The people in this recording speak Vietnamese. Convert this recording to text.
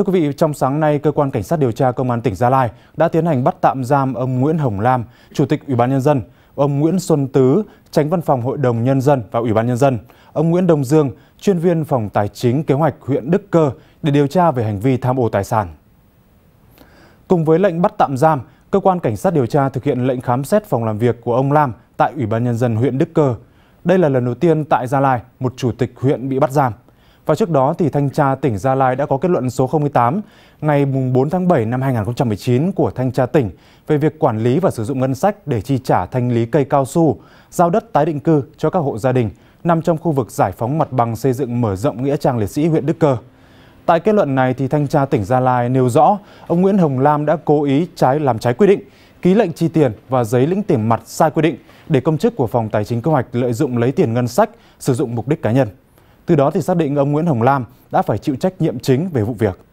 Thưa quý vị, trong sáng nay, cơ quan cảnh sát điều tra công an tỉnh Gia Lai đã tiến hành bắt tạm giam ông Nguyễn Hồng Lam, Chủ tịch Ủy ban nhân dân, ông Nguyễn Xuân Tứ, Tránh Văn phòng Hội đồng nhân dân và Ủy ban nhân dân, ông Nguyễn Đồng Dương, chuyên viên phòng tài chính kế hoạch huyện Đức Cơ để điều tra về hành vi tham ô tài sản. Cùng với lệnh bắt tạm giam, cơ quan cảnh sát điều tra thực hiện lệnh khám xét phòng làm việc của ông Lam tại Ủy ban nhân dân huyện Đức Cơ. Đây là lần đầu tiên tại Gia Lai một chủ tịch huyện bị bắt giam. Và trước đó thì thanh tra tỉnh Gia Lai đã có kết luận số 08 ngày 4 tháng 7 năm 2019 của thanh tra tỉnh về việc quản lý và sử dụng ngân sách để chi trả thanh lý cây cao su, giao đất tái định cư cho các hộ gia đình nằm trong khu vực giải phóng mặt bằng xây dựng mở rộng nghĩa trang liệt sĩ huyện Đức Cơ. Tại kết luận này thì thanh tra tỉnh Gia Lai nêu rõ ông Nguyễn Hồng Lam đã cố ý trái làm trái quy định, ký lệnh chi tiền và giấy lĩnh tiền mặt sai quy định để công chức của phòng tài chính kế hoạch lợi dụng lấy tiền ngân sách sử dụng mục đích cá nhân. Từ đó thì xác định ông Nguyễn Hồng Lam đã phải chịu trách nhiệm chính về vụ việc.